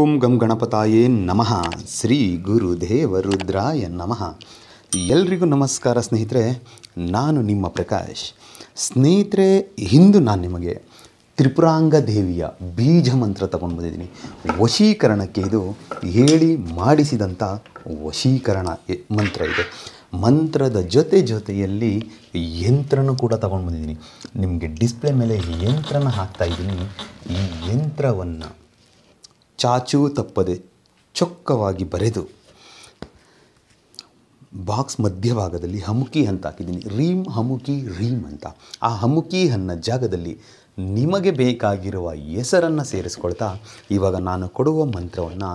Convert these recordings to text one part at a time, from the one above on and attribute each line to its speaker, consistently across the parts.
Speaker 1: ಓಂ ಗಂ ಗಣಪತಾಯೇ ನಮಃ ಶ್ರೀ ಗುರು ದೇವರುದ್ರಾಯ ನಮಃ ಎಲ್ರಿಗೂ ನಮಸ್ಕಾರ ಸ್ನೇಹಿತರೆ ನಾನು ನಿಮ್ಮ ಪ್ರಕಾಶ್ ಸ್ನೇಹಿತರೆ ಇಂದು ನಾನು ನಿಮಗೆ ತ್ರಿಪುರಾಂಗ ದೇವಿಯ ಬೀಜ ಮಂತ್ರ ತಗೊಂಡು ಬಂದಿದ್ದೀನಿ ವಶೀಕರಣಕ್ಕೆ ಇದು ಹೇಳಿ ಮಾಡಿಸಿದಂಥ ವಶೀಕರಣ ಮಂತ್ರ ಇದೆ ಮಂತ್ರದ ಜೊತೆ ಜೊತೆಯಲ್ಲಿ ಯಂತ್ರನೂ ಕೂಡ ತಗೊಂಡು ಬಂದಿದ್ದೀನಿ ನಿಮಗೆ ಡಿಸ್ಪ್ಲೇ ಮೇಲೆ ಯಂತ್ರನ ಹಾಕ್ತಾ ಇದ್ದೀನಿ ಈ ಯಂತ್ರವನ್ನು ಚಾಚೂ ತಪ್ಪದೆ ಚೊಕ್ಕವಾಗಿ ಬರೆದು ಬಾಕ್ಸ್ ಮಧ್ಯಭಾಗದಲ್ಲಿ ಹಮುಕಿ ಅಂತ ಹಾಕಿದ್ದೀನಿ ರೀಮ್ ಹಮುಕಿ ರೀಮ್ ಅಂತ ಆ ಹಮುಕಿ ಅನ್ನ ಜಾಗದಲ್ಲಿ ನಿಮಗೆ ಬೇಕಾಗಿರುವ ಹೆಸರನ್ನು ಸೇರಿಸ್ಕೊಳ್ತಾ ಇವಾಗ ನಾನು ಕೊಡುವ ಮಂತ್ರವನ್ನು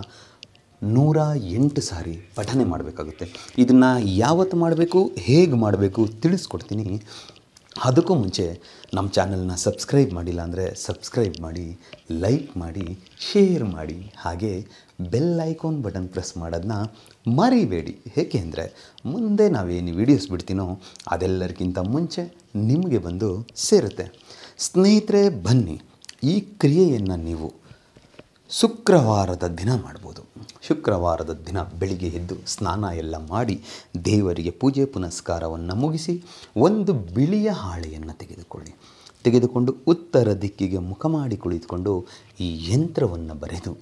Speaker 1: ನೂರ ಎಂಟು ಸಾರಿ ಪಠನೆ ಮಾಡಬೇಕಾಗುತ್ತೆ ಇದನ್ನು ಯಾವತ್ತು ಮಾಡಬೇಕು ಹೇಗೆ ಮಾಡಬೇಕು ತಿಳಿಸ್ಕೊಡ್ತೀನಿ ಅದಕ್ಕೂ ಮುಂಚೆ ನಮ್ಮ ಚಾನಲ್ನ ಸಬ್ಸ್ಕ್ರೈಬ್ ಮಾಡಿಲ್ಲ ಅಂದರೆ ಸಬ್ಸ್ಕ್ರೈಬ್ ಮಾಡಿ ಲೈಕ್ ಮಾಡಿ ಶೇರ್ ಮಾಡಿ ಹಾಗೆ ಬೆಲ್ ಐಕಾನ್ ಬಟನ್ ಪ್ರೆಸ್ ಮಾಡೋದನ್ನ ಮರಿಬೇಡಿ ಏಕೆಂದರೆ ಮುಂದೆ ನಾವೇನು ವೀಡಿಯೋಸ್ ಬಿಡ್ತೀನೋ ಅದೆಲ್ಲರಿಗಿಂತ ಮುಂಚೆ ನಿಮಗೆ ಬಂದು ಸೇರುತ್ತೆ ಸ್ನೇಹಿತರೆ ಬನ್ನಿ ಈ ಕ್ರಿಯೆಯನ್ನು ನೀವು ಶುಕ್ರವಾರದ ದಿನ ಮಾಡ್ಬೋದು ಶುಕ್ರವಾರದ ದಿನ ಬೆಳಿಗ್ಗೆ ಎದ್ದು ಸ್ನಾನ ಎಲ್ಲ ಮಾಡಿ ದೇವರಿಗೆ ಪೂಜೆ ಪುನಸ್ಕಾರವನ್ನು ಮುಗಿಸಿ ಒಂದು ಬಿಳಿಯ ಹಾಳೆಯನ್ನು ತೆಗೆದುಕೊಳ್ಳಿ ತೆಗೆದುಕೊಂಡು ಉತ್ತರ ದಿಕ್ಕಿಗೆ ಮುಖ ಮಾಡಿ ಕುಳಿತುಕೊಂಡು ಈ ಯಂತ್ರವನ್ನು ಬರೆದು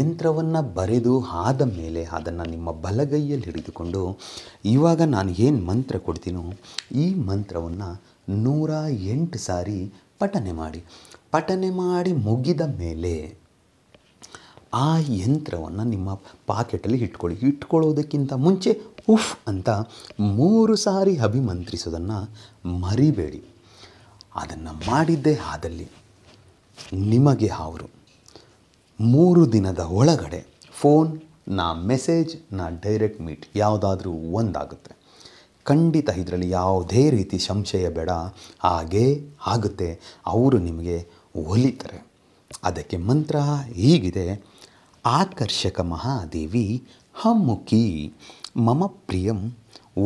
Speaker 1: ಯಂತ್ರವನ್ನು ಬರೆದು ಆದ ಮೇಲೆ ಅದನ್ನು ನಿಮ್ಮ ಬಲಗೈಯಲ್ಲಿ ಹಿಡಿದುಕೊಂಡು ಇವಾಗ ನಾನು ಏನು ಮಂತ್ರ ಕೊಡ್ತೀನೋ ಈ ಮಂತ್ರವನ್ನು ನೂರ ಎಂಟು ಸಾರಿ ಪಠನೆ ಮಾಡಿ ಪಠನೆ ಮಾಡಿ ಮುಗಿದ ಮೇಲೆ ಆ ಯಂತ್ರವನ್ನು ನಿಮ್ಮ ಪಾಕೆಟಲ್ಲಿ ಇಟ್ಕೊಳ್ಳಿ ಇಟ್ಕೊಳ್ಳೋದಕ್ಕಿಂತ ಮುಂಚೆ ಉಫ್ ಅಂತ ಮೂರು ಸಾರಿ ಅಭಿಮಂತ್ರಿಸೋದನ್ನು ಮರಿಬೇಡಿ ಅದನ್ನು ಮಾಡಿದ್ದೇ ಆದಲ್ಲಿ ನಿಮಗೆ ಅವರು ಮೂರು ದಿನದ ಒಳಗಡೆ ಫೋನ್ ನಾ ಮೆಸೇಜ್ ನಾ ಡೈರೆಕ್ಟ್ ಮೀಟ್ ಯಾವುದಾದ್ರೂ ಒಂದಾಗುತ್ತೆ ಖಂಡಿತ ಇದರಲ್ಲಿ ಯಾವುದೇ ರೀತಿ ಸಂಶಯ ಬೇಡ ಹಾಗೇ ಆಗುತ್ತೆ ಅವರು ನಿಮಗೆ ಒಲಿತಾರೆ ಅದಕ್ಕೆ ಮಂತ್ರ ಹೀಗಿದೆ ಆಕರ್ಷಕ ಮಹಾದೇವಿ ಹಮ್ಮುಖಿ ಮಮ ಪ್ರಿಯಂ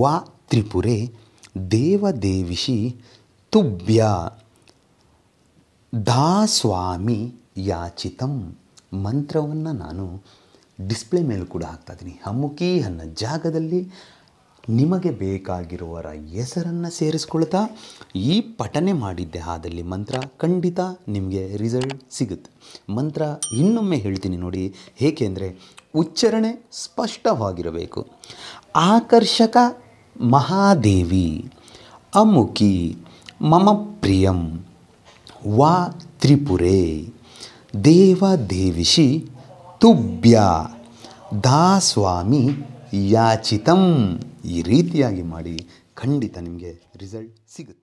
Speaker 1: ವಾ ತ್ರಿಪುರೆ ದೇವದೇವಿಶಿ ತುಭ್ಯ ದಾಸ್ವಾಮಿ ಯಾಚಿತಂ ಮಂತ್ರವನ್ನು ನಾನು ಡಿಸ್ಪ್ಲೇ ಮೇಲೂ ಕೂಡ ಹಾಕ್ತಾಯಿದ್ದೀನಿ ಹಮ್ಮುಖಿ ಅನ್ನೋ ಜಾಗದಲ್ಲಿ ನಿಮಗೆ ಬೇಕಾಗಿರುವರ ಹೆಸರನ್ನು ಸೇರಿಸ್ಕೊಳ್ತಾ ಈ ಪಠನೆ ಮಾಡಿದ್ದೆ ಆದಲ್ಲಿ ಮಂತ್ರ ಖಂಡಿತ ನಿಮಗೆ ರಿಸಲ್ಟ್ ಸಿಗುತ್ತೆ ಮಂತ್ರ ಇನ್ನೊಮ್ಮೆ ಹೇಳ್ತೀನಿ ನೋಡಿ ಏಕೆಂದರೆ ಉಚ್ಚಾರಣೆ ಸ್ಪಷ್ಟವಾಗಿರಬೇಕು ಆಕರ್ಷಕ ಮಹಾದೇವಿ ಅಮುಖಿ ಮಮ ಪ್ರಿಯಂ ವಾ ತ್ರಿಪುರೇ ದೇವದೇವಿಷಿ ತುಭ್ಯ ದಾಸ್ವಾಮಿ ಯಾಚಿತಂ ಈ ರೀತಿಯಾಗಿ ಮಾಡಿ ಖಂಡಿತ ನಿಮಗೆ ರಿಸಲ್ಟ್ ಸಿಗುತ್ತೆ